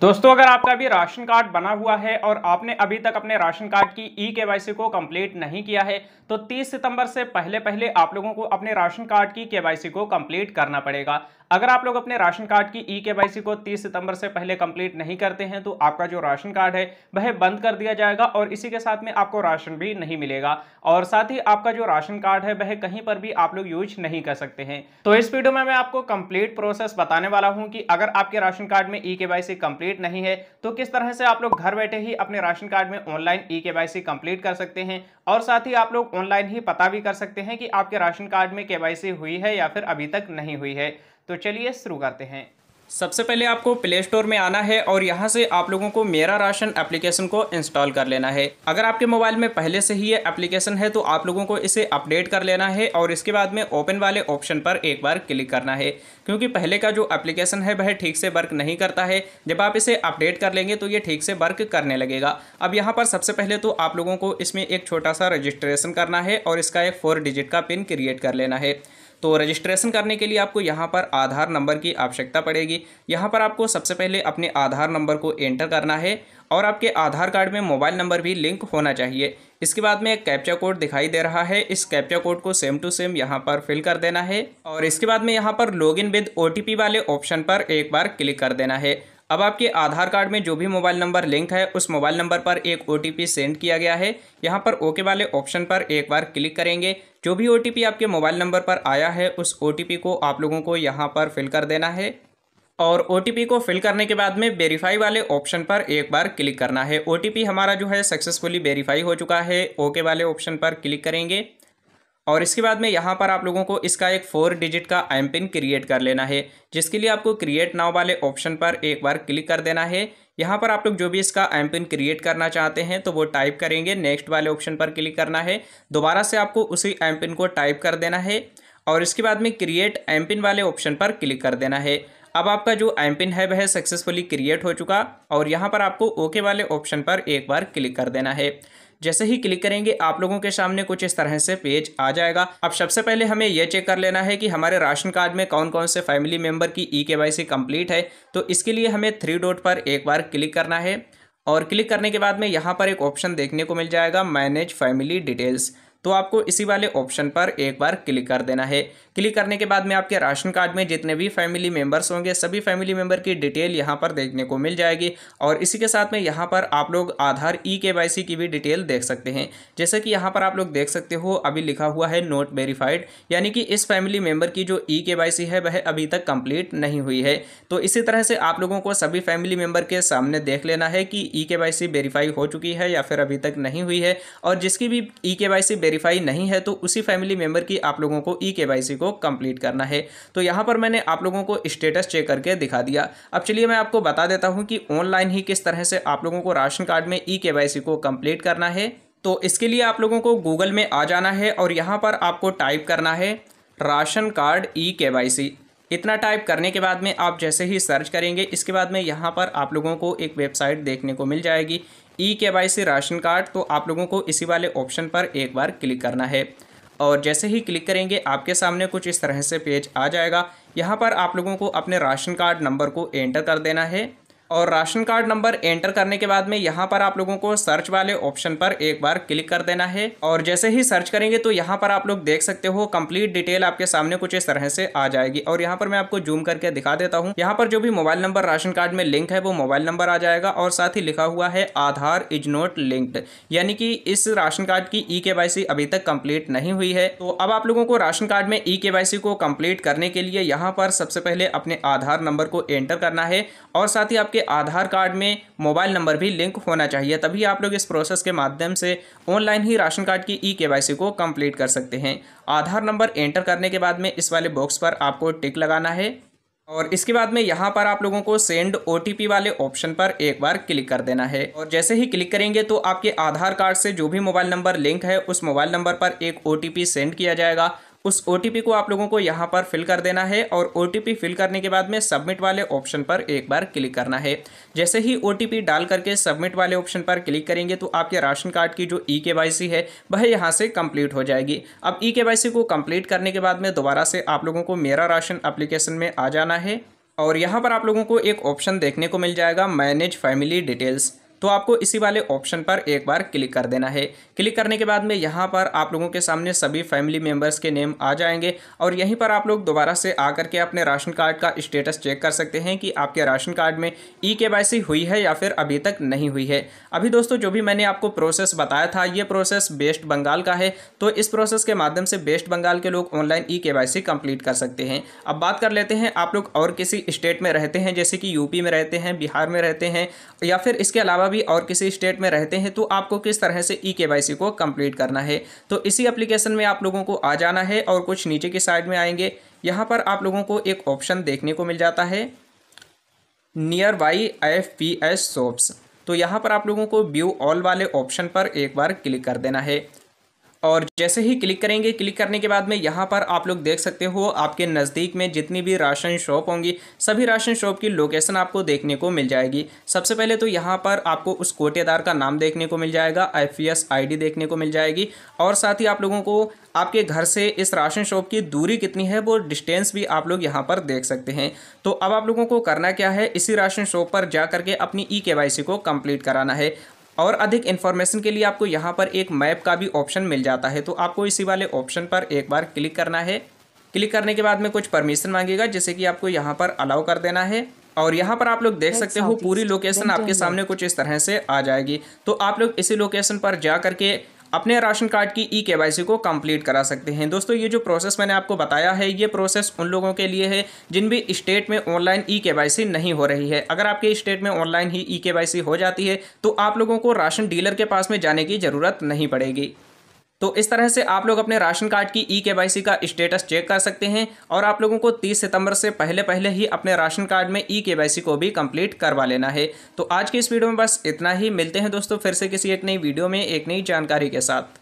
दोस्तों अगर आपका भी राशन कार्ड बना हुआ है और आपने अभी तक अपने राशन कार्ड की ई e सी को कंप्लीट नहीं किया है तो 30 सितंबर से पहले पहले आप लोगों को अपने राशन कार्ड की सी को कंप्लीट करना पड़ेगा अगर आप लोग अपने राशन कार्ड की ई के को 30 सितंबर से पहले कंप्लीट नहीं करते हैं तो आपका जो राशन कार्ड है वह बंद कर दिया जाएगा और इसी के साथ में आपको राशन भी नहीं मिलेगा और साथ ही आपका जो राशन कार्ड है वह कहीं पर भी आप लोग यूज नहीं कर सकते हैं तो इस वीडियो में मैं आपको कंप्लीट प्रोसेस बताने वाला हूँ कि अगर आपके राशन कार्ड में ई के कंप्लीट नहीं है तो किस तरह से आप लोग घर बैठे ही अपने राशन कार्ड में ऑनलाइन ई के कंप्लीट कर सकते हैं और साथ ही आप लोग ऑनलाइन ही पता भी कर सकते हैं कि आपके राशन कार्ड में के हुई है या फिर अभी तक नहीं हुई है तो चलिए शुरू करते हैं सबसे पहले आपको प्ले स्टोर में आना है और यहाँ से आप लोगों को मेरा राशन एप्लीकेशन को इंस्टॉल कर लेना है अगर आपके मोबाइल में पहले से ही ये एप्लीकेशन है तो आप लोगों को इसे अपडेट कर लेना है और इसके बाद में ओपन वाले ऑप्शन पर एक बार क्लिक करना है क्योंकि पहले का जो एप्लीकेशन है वह ठीक से वर्क नहीं करता है जब आप इसे अपडेट कर लेंगे तो ये ठीक से वर्क करने लगेगा अब यहाँ पर सबसे पहले तो आप लोगों को इसमें एक छोटा सा रजिस्ट्रेशन करना है और इसका एक फोर डिजिट का पिन क्रिएट कर लेना है तो रजिस्ट्रेशन करने के लिए आपको यहाँ पर आधार नंबर की आवश्यकता पड़ेगी यहाँ पर आपको सबसे पहले अपने आधार नंबर को एंटर करना है और आपके आधार कार्ड में मोबाइल नंबर भी लिंक होना चाहिए इसके बाद में एक कैप्चा कोड दिखाई दे रहा है इस कैप्चा कोड को सेम टू सेम यहाँ पर फिल कर देना है और इसके बाद में यहाँ पर लॉग इन विद ओ वाले ऑप्शन पर एक बार क्लिक कर देना है अब आपके आधार कार्ड में जो भी मोबाइल नंबर लिंक है उस मोबाइल नंबर पर एक ओ सेंड किया गया है यहाँ पर ओके वाले ऑप्शन पर एक बार क्लिक करेंगे जो भी ओ आपके मोबाइल नंबर पर आया है उस ओ को आप लोगों को यहाँ पर फिल कर देना है और ओ को फिल करने के बाद में वेरीफाई वाले ऑप्शन पर एक बार क्लिक करना है ओ हमारा जो है सक्सेसफुली वेरीफाई हो चुका है ओके वाले ऑप्शन पर क्लिक करेंगे और इसके बाद में यहाँ पर आप लोगों को इसका एक फोर डिजिट का एम पिन क्रिएट कर लेना है जिसके लिए आपको क्रिएट नाव वाले ऑप्शन पर एक बार क्लिक कर देना है यहाँ पर आप लोग जो भी इसका एम पिन क्रिएट करना चाहते हैं तो वो टाइप करेंगे नेक्स्ट वाले ऑप्शन पर क्लिक करना है दोबारा से आपको उसी एम पिन को टाइप कर देना है और इसके बाद में क्रिएट एम पिन वाले ऑप्शन पर क्लिक कर देना है अब आपका जो एम पिन है वह सक्सेसफुली क्रिएट हो चुका और यहाँ पर आपको ओके वाले ऑप्शन पर एक बार क्लिक कर देना है जैसे ही क्लिक करेंगे आप लोगों के सामने कुछ इस तरह से पेज आ जाएगा अब सबसे पहले हमें यह चेक कर लेना है कि हमारे राशन कार्ड में कौन कौन से फैमिली मेंबर की ई के कंप्लीट है तो इसके लिए हमें थ्री डॉट पर एक बार क्लिक करना है और क्लिक करने के बाद में यहाँ पर एक ऑप्शन देखने को मिल जाएगा मैनेज फैमिली डिटेल्स तो आपको इसी वाले ऑप्शन पर एक बार क्लिक कर देना है क्लिक करने के बाद में आपके राशन कार्ड में जितने भी फैमिली मेंबर्स होंगे सभी फैमिली मेंबर की डिटेल यहाँ पर देखने को मिल जाएगी और इसी के साथ में यहाँ पर आप लोग आधार ई e के की भी डिटेल देख सकते हैं जैसे कि यहाँ पर आप लोग देख सकते हो अभी लिखा हुआ है नोट वेरीफाइड यानी कि इस फैमिली मेंबर की जो ई e के है वह अभी तक कंप्लीट नहीं हुई है तो इसी तरह से आप लोगों को सभी फैमिली मेंबर के सामने देख लेना है कि ई के वेरीफाई हो चुकी है या फिर अभी तक नहीं हुई है और जिसकी भी ई e के वेरीफाई नहीं है तो उसी फैमिली मेंबर की आप लोगों को ई e के को कंप्लीट करना है तो यहाँ पर मैंने आप लोगों को स्टेटस चेक करके दिखा दिया अब चलिए मैं आपको बता देता हूँ कि ऑनलाइन ही किस तरह से आप लोगों को राशन कार्ड में ई e के को कम्प्लीट करना है तो इसके लिए आप लोगों को गूगल में आ जाना है और यहाँ पर आपको टाइप करना है राशन कार्ड ई e के इतना टाइप करने के बाद में आप जैसे ही सर्च करेंगे इसके बाद में यहाँ पर आप लोगों को एक वेबसाइट देखने को मिल जाएगी ई के वाई सी राशन कार्ड तो आप लोगों को इसी वाले ऑप्शन पर एक बार क्लिक करना है और जैसे ही क्लिक करेंगे आपके सामने कुछ इस तरह से पेज आ जाएगा यहाँ पर आप लोगों को अपने राशन कार्ड नंबर को एंटर कर देना है और राशन कार्ड नंबर एंटर करने के बाद में यहाँ पर आप लोगों को सर्च वाले ऑप्शन पर एक बार क्लिक कर देना है और जैसे ही सर्च करेंगे तो यहाँ पर आप लोग देख सकते हो कंप्लीट डिटेल आपके सामने कुछ इस तरह से आ जाएगी और यहाँ पर मैं आपको जूम करके दिखा देता हूँ यहाँ पर जो भी मोबाइल नंबर राशन कार्ड में लिंक है वो मोबाइल नंबर आ जाएगा और साथ ही लिखा हुआ है आधार इज नॉट लिंक्ड यानी कि इस राशन कार्ड की ई के अभी तक कंप्लीट नहीं हुई है तो अब आप लोगों को राशन कार्ड में ई के को कंप्लीट करने के लिए यहाँ पर सबसे पहले अपने आधार नंबर को एंटर करना है और साथ ही आपके आपके आधार कार्ड में मोबाइल नंबर भी लिंक होना चाहिए तभी आप लोग इस प्रोसेस के माध्यम से ऑनलाइन ही राशन कार्ड की ई के को कंप्लीट कर सकते हैं आधार नंबर एंटर करने के बाद में इस वाले बॉक्स पर आपको टिक लगाना है और इसके बाद में यहाँ पर आप लोगों को सेंड ओ वाले ऑप्शन पर एक बार क्लिक कर देना है और जैसे ही क्लिक करेंगे तो आपके आधार कार्ड से जो भी मोबाइल नंबर लिंक है उस मोबाइल नंबर पर एक ओ सेंड किया जाएगा उस ओ को आप लोगों को यहाँ पर फिल कर देना है और ओ फिल करने के बाद में सबमिट वाले ऑप्शन पर एक बार क्लिक करना है जैसे ही ओ डाल करके सबमिट वाले ऑप्शन पर क्लिक करेंगे तो आपके राशन कार्ड की जो ई e के है वह यहाँ से कम्प्लीट हो जाएगी अब ई e के को कम्प्लीट करने के बाद में दोबारा से आप लोगों को मेरा राशन अप्लीकेशन में आ जाना है और यहाँ पर आप लोगों को एक ऑप्शन देखने को मिल जाएगा मैनेज फैमिली डिटेल्स तो आपको इसी वाले ऑप्शन पर एक बार क्लिक कर देना है क्लिक करने के बाद में यहाँ पर आप लोगों के सामने सभी फैमिली मेम्बर्स के नेम आ जाएंगे और यहीं पर आप लोग दोबारा से आकर के अपने राशन कार्ड का स्टेटस चेक कर सकते हैं कि आपके राशन कार्ड में ई के हुई है या फिर अभी तक नहीं हुई है अभी दोस्तों जो भी मैंने आपको प्रोसेस बताया था ये प्रोसेस वेस्ट बंगाल का है तो इस प्रोसेस के माध्यम से वेस्ट बंगाल के लोग ऑनलाइन ई के कंप्लीट कर सकते हैं अब बात कर लेते हैं आप लोग और किसी स्टेट में रहते हैं जैसे कि यूपी में रहते हैं बिहार में रहते हैं या फिर इसके अलावा अलावा भी और किसी स्टेट में रहते हैं तो आपको किस तरह से ई e के को कम्प्लीट करना है तो इसी अप्लीकेशन में आप लोगों को आ जाना है और कुछ नीचे की साइड में आएंगे यहाँ पर आप लोगों को एक ऑप्शन देखने को मिल जाता है near by F P S shops तो यहाँ पर आप लोगों को व्यू ऑल वाले ऑप्शन पर एक बार क्लिक कर देना है और जैसे ही क्लिक करेंगे क्लिक करने के बाद में यहाँ पर आप लोग देख सकते हो आपके नज़दीक में जितनी भी राशन शॉप होंगी सभी राशन शॉप की लोकेशन आपको देखने को मिल जाएगी सबसे पहले तो यहाँ पर आपको उस कोटेदार का नाम देखने को मिल जाएगा एफ आईडी देखने को मिल जाएगी और साथ ही आप लोगों को आपके घर से इस राशन शॉप की दूरी कितनी है वो डिस्टेंस भी आप लोग यहाँ पर देख सकते हैं तो अब आप लोगों को करना क्या है इसी राशन शॉप पर जा करके अपनी ई के को कंप्लीट कराना है और अधिक इन्फॉर्मेशन के लिए आपको यहाँ पर एक मैप का भी ऑप्शन मिल जाता है तो आपको इसी वाले ऑप्शन पर एक बार क्लिक करना है क्लिक करने के बाद में कुछ परमिशन मांगेगा जैसे कि आपको यहाँ पर अलाउ कर देना है और यहाँ पर आप लोग देख सकते हो पूरी लोकेशन आपके सामने कुछ इस तरह से आ जाएगी तो आप लोग इसी लोकेशन पर जा करके अपने राशन कार्ड की ई के को कंप्लीट करा सकते हैं दोस्तों ये जो प्रोसेस मैंने आपको बताया है ये प्रोसेस उन लोगों के लिए है जिन भी स्टेट में ऑनलाइन ई के नहीं हो रही है अगर आपके स्टेट में ऑनलाइन ही ई के हो जाती है तो आप लोगों को राशन डीलर के पास में जाने की ज़रूरत नहीं पड़ेगी तो इस तरह से आप लोग अपने राशन कार्ड की ई e के का स्टेटस चेक कर सकते हैं और आप लोगों को 30 सितंबर से पहले पहले ही अपने राशन कार्ड में ई e के को भी कंप्लीट करवा लेना है तो आज की इस वीडियो में बस इतना ही मिलते हैं दोस्तों फिर से किसी एक नई वीडियो में एक नई जानकारी के साथ